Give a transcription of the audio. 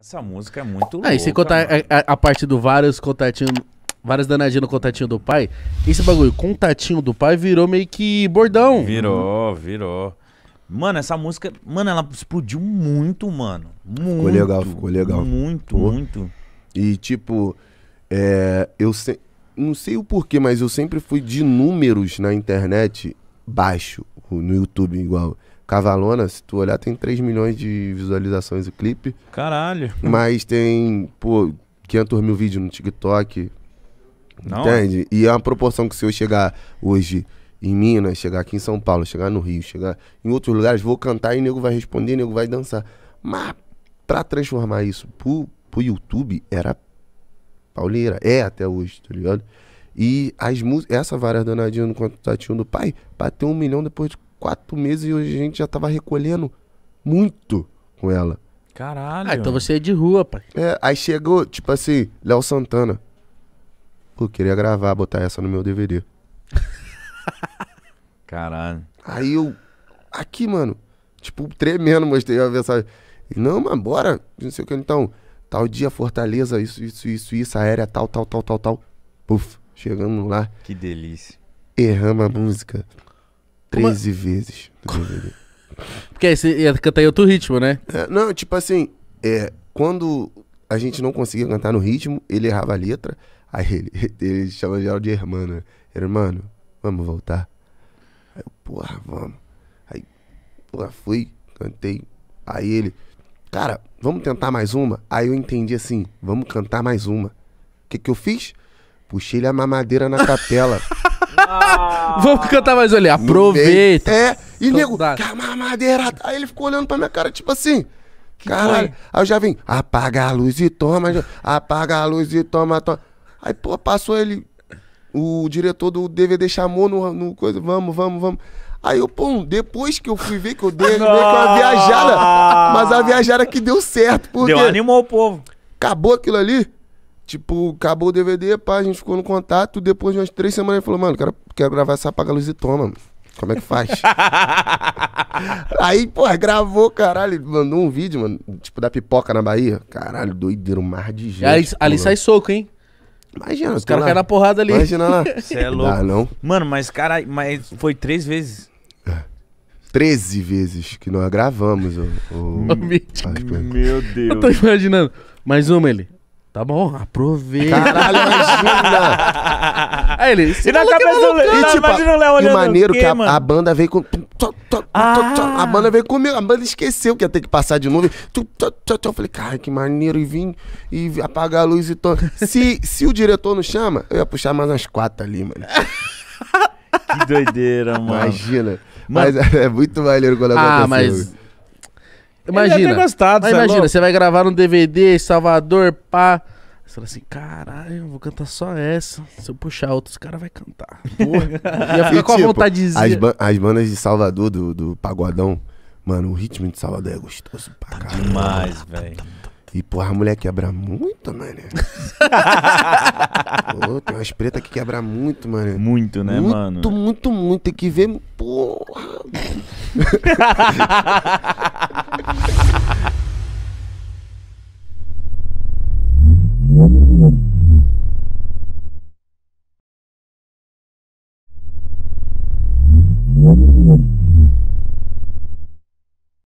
Essa música é muito louca. Ah, e sem contar a, a, a, parte do vários contatinhos, várias danadinhas no contatinho do pai. Esse bagulho, contatinho do pai, virou meio que bordão. Virou, virou. Mano, essa música, mano, ela explodiu muito, mano. Muito. Ficou legal, ficou legal. Muito, Pô. muito. E tipo, é, eu não sei o porquê, mas eu sempre fui de números na internet baixo, no YouTube igual. Cavalona, se tu olhar, tem 3 milhões de visualizações o clipe. Caralho. Mas tem, pô, 500 mil vídeos no TikTok. Não. Entende? É. E é uma proporção que se eu chegar hoje em Minas, chegar aqui em São Paulo, chegar no Rio, chegar em outros lugares, vou cantar e nego vai responder, nego vai dançar. Mas pra transformar isso pro, pro YouTube era pauleira. É até hoje, tá ligado? E as músicas. Essa vara danadinha no quanto tá do pai bateu um milhão depois de quatro meses e a gente já tava recolhendo muito com ela. Caralho. Ah, então você é de rua, pai. É, aí chegou, tipo assim, Léo Santana. Pô, queria gravar, botar essa no meu DVD. Caralho. Aí eu. Aqui, mano. Tipo, tremendo, mostrei a mensagem. Não, mas bora. Não sei o que. Então, tal dia, Fortaleza, isso, isso, isso, isso, aérea, tal, tal, tal, tal, tal. Puf, chegamos lá. Que delícia. Erramos a música. 13 vezes Porque aí você ia cantar em outro ritmo, né? É, não, tipo assim, é, quando a gente não conseguia cantar no ritmo, ele errava a letra, aí ele, ele chama geral de hermano. Né? Hermano, vamos voltar. Aí eu, porra, vamos. Aí, porra, fui, cantei. Aí ele, cara, vamos tentar mais uma? Aí eu entendi assim, vamos cantar mais uma. O que que eu fiz? puxei ele a mamadeira na capela. Vamos cantar mais olhar. Aproveita. é, e Tô nego, que a mamadeira. Aí ele ficou olhando pra minha cara, tipo assim. Que caralho. Foi? Aí eu já vim, apaga a luz e toma, apaga a luz e toma, toma. Aí, pô, passou ele. O diretor do DVD chamou no, no coisa, vamos, vamos, vamos. Aí eu, pô, depois que eu fui ver que eu dei, veio com uma viajada. Mas a viajada que deu certo. Porque deu animou o povo. Acabou aquilo ali, Tipo, acabou o DVD, pá, a gente ficou no contato. Depois de umas três semanas ele falou, mano, quero, quero gravar essa Apaga Luz e Toma, mano. Como é que faz? aí, pô, gravou, caralho. Mandou um vídeo, mano, tipo, da pipoca na Bahia. Caralho, doideiro, um mar de gente. Ali, ali sai soco, hein? Imagina, os caras caem na porrada ali. Imagina lá. Você é louco. não. Mano, mas cara, mas foi três vezes. É. Treze vezes que nós gravamos o. o... Meu Deus. Eu tô imaginando. Mais uma ele. Tá bom, aproveita. Caralho, imagina! Aí ele, e na cabeça do Léo, tipo, imagina o Léo olhando. maneiro que, a, a, banda veio com... Ah. A banda veio comigo, a banda esqueceu que ia ter que passar de novo. Eu falei, cara, que maneiro, e vim, e apagar a luz e tô... Se, se o diretor não chama, eu ia puxar mais umas quatro ali, mano. que doideira, mano. Imagina. Mas, mas é, é muito maneiro quando ah, acontece. Ah, mas... Imagina. Gostado, mas é imagina, você vai gravar um DVD, Salvador, pá. Você fala assim, caralho, vou cantar só essa. Se eu puxar outros cara vai cantar. Porra. ia ficar com tipo, a vontadezinha. As, ba as, bandas de Salvador, do, do Pagodão, mano, o ritmo de Salvador é gostoso pra tá caralho. Demais, velho. Tá, tá, tá, e, porra, a mulher quebra muito, mano. Pô, tem umas pretas que quebra muito, mano. Muito, né, muito, mano? Muito, muito, muito. Tem que ver. Porra.